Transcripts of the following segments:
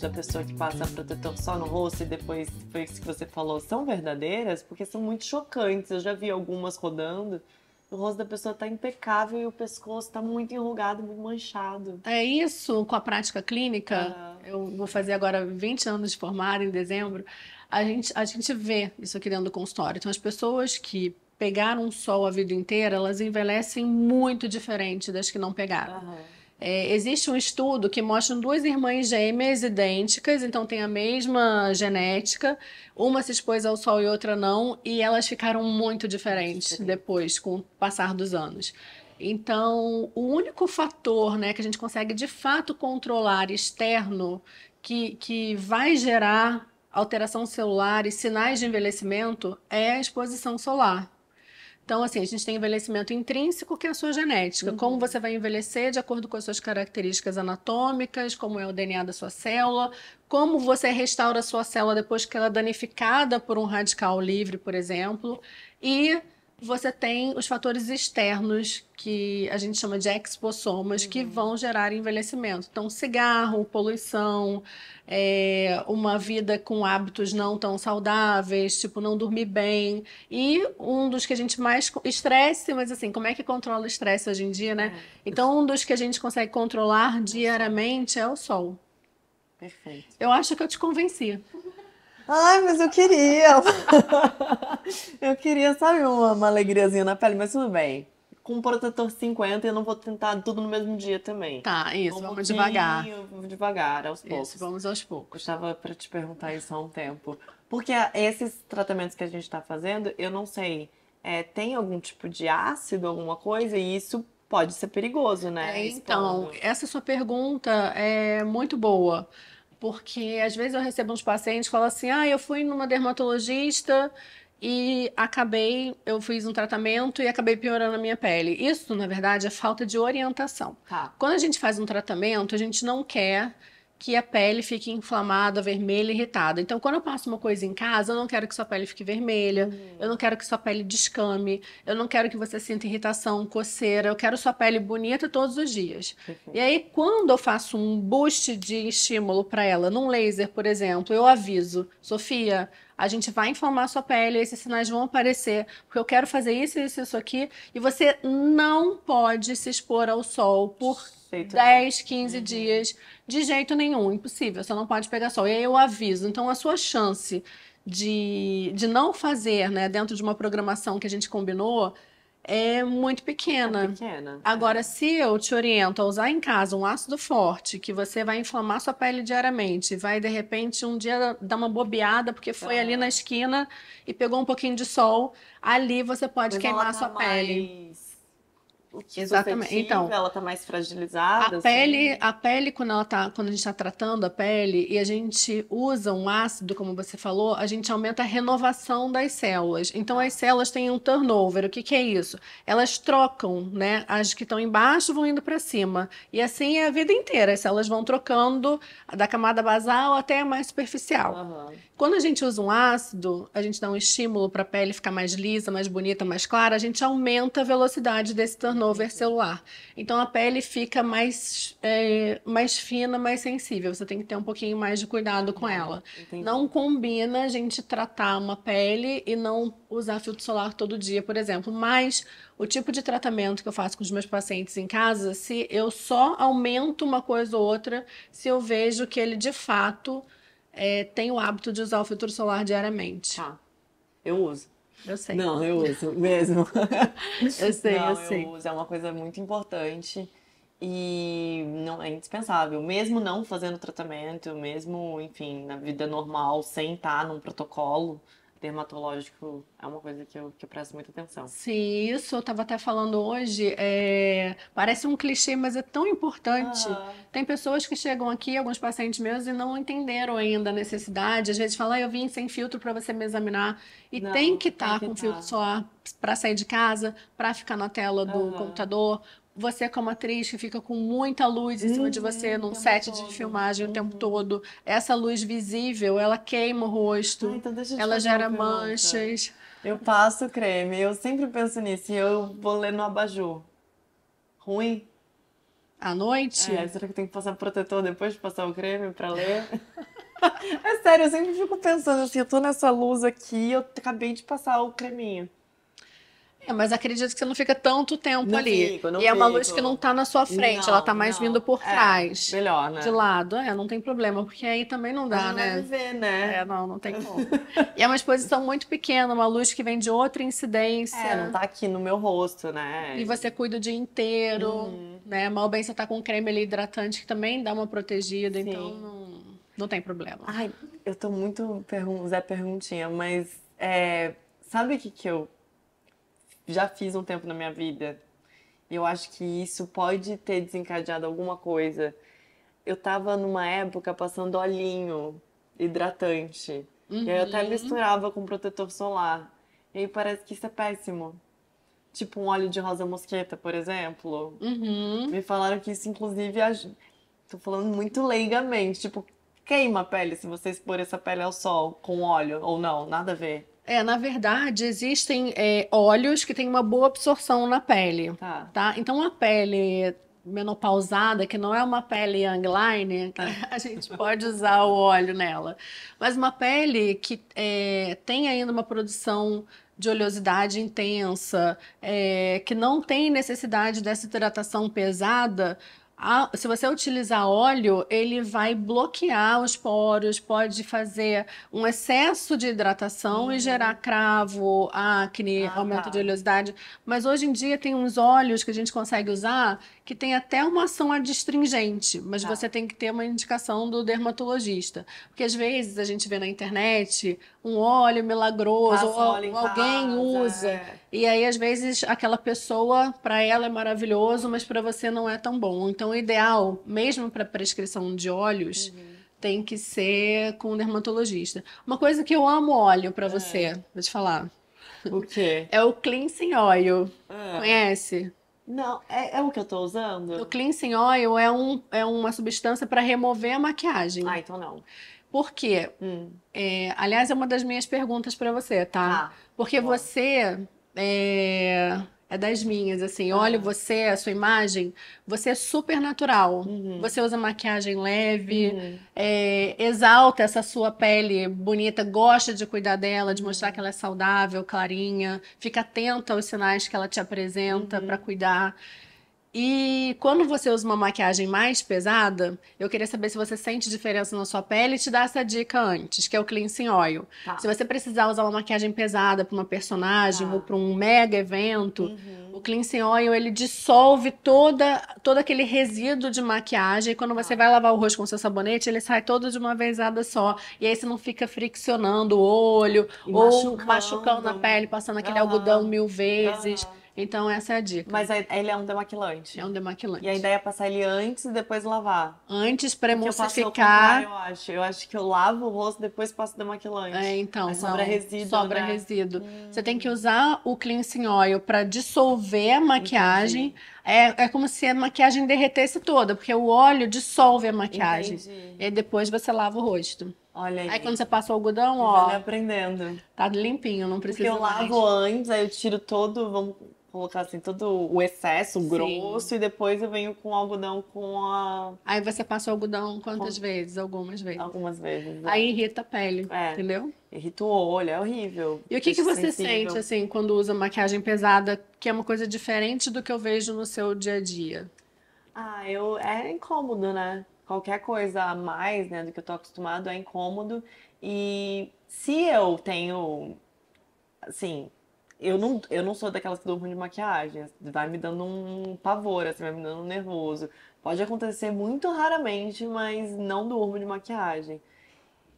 da pessoa que passa protetor só no rosto e depois foi isso que você falou, são verdadeiras? Porque são muito chocantes. Eu já vi algumas rodando. O rosto da pessoa está impecável e o pescoço está muito enrugado, muito manchado. É isso com a prática clínica. Eu vou fazer agora 20 anos de formada em dezembro. A gente, a gente vê isso aqui dentro do consultório. Então, as pessoas que pegaram sol a vida inteira, elas envelhecem muito diferente das que não pegaram. Uhum. É, existe um estudo que mostra duas irmãs gêmeas idênticas, então tem a mesma genética, uma se expôs ao sol e outra não, e elas ficaram muito diferentes depois, com o passar dos anos. Então, o único fator né, que a gente consegue de fato controlar externo que, que vai gerar alteração celular e sinais de envelhecimento é a exposição solar. Então, assim, a gente tem envelhecimento intrínseco, que é a sua genética. Uhum. Como você vai envelhecer de acordo com as suas características anatômicas, como é o DNA da sua célula, como você restaura a sua célula depois que ela é danificada por um radical livre, por exemplo, e você tem os fatores externos que a gente chama de exposomas uhum. que vão gerar envelhecimento. Então, cigarro, poluição, é, uma vida com hábitos não tão saudáveis, tipo não dormir bem. E um dos que a gente mais. Estresse, mas assim, como é que controla o estresse hoje em dia, né? É. Então, um dos que a gente consegue controlar é diariamente é o sol. Perfeito. Eu acho que eu te convenci. Uhum. Ai, mas eu queria. eu queria, sabe, uma, uma alegriazinha na pele, mas tudo bem. Com um protetor 50, eu não vou tentar tudo no mesmo dia também. Tá, isso, um vamos devagar. devagar, aos poucos. Isso, vamos aos poucos. Eu estava para te perguntar isso há um tempo. Porque esses tratamentos que a gente está fazendo, eu não sei, é, tem algum tipo de ácido, alguma coisa, e isso pode ser perigoso, né? É, então, essa sua pergunta é muito boa porque às vezes eu recebo uns pacientes que falam assim: ah, eu fui numa dermatologista e acabei, eu fiz um tratamento e acabei piorando a minha pele. Isso, na verdade, é falta de orientação. Tá. Quando a gente faz um tratamento, a gente não quer que a pele fique inflamada, vermelha, irritada. Então, quando eu passo uma coisa em casa, eu não quero que sua pele fique vermelha, uhum. eu não quero que sua pele descame, eu não quero que você sinta irritação, coceira, eu quero sua pele bonita todos os dias. Uhum. E aí, quando eu faço um boost de estímulo para ela, num laser, por exemplo, eu aviso, Sofia, a gente vai inflamar sua pele, esses sinais vão aparecer, porque eu quero fazer isso, isso, isso aqui, e você não pode se expor ao sol por Jeito 10, 15 uhum. dias. De jeito nenhum, impossível. Você não pode pegar sol. E aí eu aviso. Então, a sua chance de, de não fazer, né, dentro de uma programação que a gente combinou, é muito pequena. É pequena. Agora, é. se eu te oriento a usar em casa um ácido forte, que você vai inflamar sua pele diariamente, vai de repente um dia dar uma bobeada porque foi ali na é. esquina e pegou um pouquinho de sol, ali você pode Mas queimar a tá sua mais... pele é Exatamente. Então, ela está mais fragilizada. A assim. pele, a pele quando ela tá, quando a gente está tratando a pele e a gente usa um ácido, como você falou, a gente aumenta a renovação das células. Então as células têm um turnover. O que, que é isso? Elas trocam, né? As que estão embaixo vão indo para cima. E assim é a vida inteira. As células vão trocando da camada basal até a mais superficial. Uhum. Quando a gente usa um ácido, a gente dá um estímulo para a pele ficar mais lisa, mais bonita, mais clara, a gente aumenta a velocidade desse turnover turnover é celular. Então a pele fica mais, é, mais fina, mais sensível. Você tem que ter um pouquinho mais de cuidado com ela. Entendi. Não combina a gente tratar uma pele e não usar filtro solar todo dia, por exemplo. Mas o tipo de tratamento que eu faço com os meus pacientes em casa, se eu só aumento uma coisa ou outra, se eu vejo que ele de fato é, tem o hábito de usar o filtro solar diariamente. Tá. Eu uso. Eu sei. Não, eu uso mesmo. eu sei, não, eu, eu sei. Uso, é uma coisa muito importante e não é indispensável, mesmo não fazendo tratamento, mesmo, enfim, na vida normal, sem estar num protocolo dermatológico é uma coisa que eu, que eu presto muita atenção. Sim, isso eu estava até falando hoje. É... Parece um clichê, mas é tão importante. Ah. Tem pessoas que chegam aqui, alguns pacientes meus, e não entenderam ainda a necessidade. Às vezes fala ah, eu vim sem filtro para você me examinar. E não, tem que estar tá com tá. filtro solar para sair de casa, para ficar na tela do uhum. computador, você como atriz que fica com muita luz em cima uhum, de você uhum, num set todo. de filmagem uhum. o tempo uhum. todo, essa luz visível, ela queima o rosto, ah, então ela gera manchas. Eu passo creme, eu sempre penso nisso, e eu vou ler no abajur. Ruim? À noite? É, será que eu tenho que passar protetor depois de passar o creme para ler? é sério, eu sempre fico pensando assim, eu tô nessa luz aqui, eu acabei de passar o creminho. É, mas acredito que você não fica tanto tempo não ali. Fico, não e é uma luz que não está na sua frente, tá não, ela está mais vindo por é, trás. É, melhor, né? De lado, é, não tem problema, porque aí também não dá, não né? Não viver, né? É, não, não tem como. e é uma exposição muito pequena, uma luz que vem de outra incidência. É, não tá aqui no meu rosto, né? E você cuida o dia inteiro, uhum. né? Mal bem você tá com creme ali hidratante que também dá uma protegida, Sim. então não, não tem problema. Ai, eu tô muito pergun Zé Perguntinha, mas é, sabe o que que eu já fiz um tempo na minha vida. E eu acho que isso pode ter desencadeado alguma coisa. Eu tava numa época passando olhinho hidratante. Uhum. E aí eu até uhum. misturava com protetor solar. E aí parece que isso é péssimo. Tipo um óleo de rosa mosqueta, por exemplo. Uhum. Me falaram que isso, inclusive, ajuda. Tô falando muito leigamente. Tipo, queima a pele se você expor essa pele ao sol com óleo ou não, nada a ver. É, na verdade, existem é, óleos que têm uma boa absorção na pele, tá? tá? Então, a pele menopausada, que não é uma pele angline, tá? a gente pode usar o óleo nela. Mas uma pele que é, tem ainda uma produção de oleosidade intensa, é, que não tem necessidade dessa hidratação pesada, a, se você utilizar óleo, ele vai bloquear os poros, pode fazer um excesso de hidratação e uhum. gerar cravo, acne, ah, aumento tá. de oleosidade. Mas hoje em dia tem uns óleos que a gente consegue usar que tem até uma ação adstringente, mas tá. você tem que ter uma indicação do dermatologista. Porque às vezes a gente vê na internet um óleo milagroso, ou, óleo alguém casa, usa. É. E aí, às vezes, aquela pessoa, para ela é maravilhoso, mas para você não é tão bom. Então, o ideal, mesmo para prescrição de óleos, uhum tem que ser com o dermatologista. Uma coisa que eu amo óleo para ah. você, vou te falar. O quê? É o cleansing oil. É. Conhece? Não, é, é, o que eu tô usando? O cleansing oil é, um, é uma substância para remover a maquiagem. Ah, então não. Por quê? Hum. É, aliás, é uma das minhas perguntas para você, tá? Ah, Porque tá bom. você é, é das minhas, assim. Olha você, a sua imagem, você é super natural. Uhum. Você usa maquiagem leve, uhum. é, exalta essa sua pele bonita, gosta de cuidar dela, de uhum. mostrar que ela é saudável, clarinha. Fica atenta aos sinais que ela te apresenta para uhum. cuidar. E quando você usa uma maquiagem mais pesada, eu queria saber se você sente diferença na sua pele e te dar essa dica antes, que é o cleansing oil. Tá. Se você precisar usar uma maquiagem pesada para uma personagem tá. ou para um mega evento, uhum. o cleansing oil ele dissolve toda todo aquele resíduo de maquiagem e quando você tá. vai lavar o rosto com seu sabonete, ele sai todo de uma vezada só. E aí você não fica friccionando o olho e ou machucando. machucando a pele, passando aquele uhum. algodão mil vezes. Uhum. Então essa é a dica. Mas ele é um demaquilante. É um demaquilante. E a ideia é passar ele antes e depois lavar. Antes para emulsificar. Eu, eu acho. Eu acho que eu lavo o rosto depois passo o demaquilante. É, então. Aí sobra não, resíduo. Sobra né? resíduo. Hum. Você tem que usar o cleansing oil para dissolver a maquiagem. É, é como se a maquiagem derretesse toda, porque o óleo dissolve a maquiagem. Entendi. E depois você lava o rosto. Olha aí. Aí quando você passa o algodão, ó. Vai aprendendo. Tá limpinho, não precisa. Porque eu lavo antes, aí eu tiro todo, vamos colocar assim todo o excesso o grosso e depois eu venho com o algodão com a. Aí você passa o algodão quantas com... vezes? Algumas vezes. Algumas vezes. É. Aí irrita a pele, é. entendeu? Irrita o olho, é horrível. E o que, que você sensível. sente assim quando usa maquiagem pesada, que é uma coisa diferente do que eu vejo no seu dia a dia? Ah, eu é incômodo, né? Qualquer coisa a mais, né, do que eu tô acostumado é incômodo. E se eu tenho assim, eu não, eu não sou daquelas que durmo de maquiagem. Vai me dando um pavor, assim, vai me dando um nervoso. Pode acontecer muito raramente, mas não durmo de maquiagem.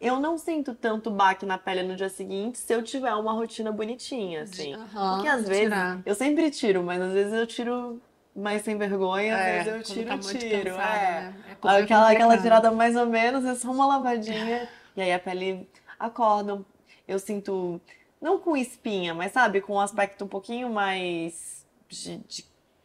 Eu não sinto tanto baque na pele no dia seguinte se eu tiver uma rotina bonitinha, assim. Uhum, Porque às vezes. Tirar. Eu sempre tiro, mas às vezes eu tiro mais sem vergonha, é, às vezes eu tiro, tá tiro. Cansada, é. Né? é aquela, aquela tirada mais ou menos, é só uma lavadinha. e aí a pele acorda. Eu sinto não com espinha, mas sabe, com um aspecto um pouquinho mais de, de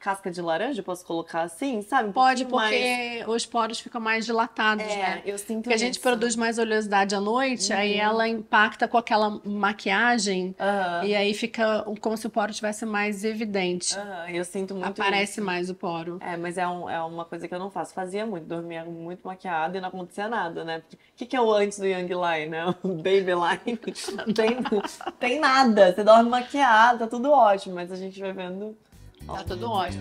casca de laranja, posso colocar assim, sabe? Um Pode, porque mais... os poros ficam mais dilatados, é, né? Eu sinto Porque isso. a gente produz mais oleosidade à noite, uhum. aí ela impacta com aquela maquiagem uhum. e aí fica como se o poro tivesse mais evidente. Uhum. Eu sinto muito Aparece isso. mais o poro. É, mas é, um, é, uma coisa que eu não faço. Fazia muito, dormia muito maquiada e não acontecia nada, né? o que, que é o antes do Young Line, né? O Baby Line. tem, tem nada. Você dorme maquiada, tá tudo ótimo, mas a gente vai vendo Tá tudo ótimo.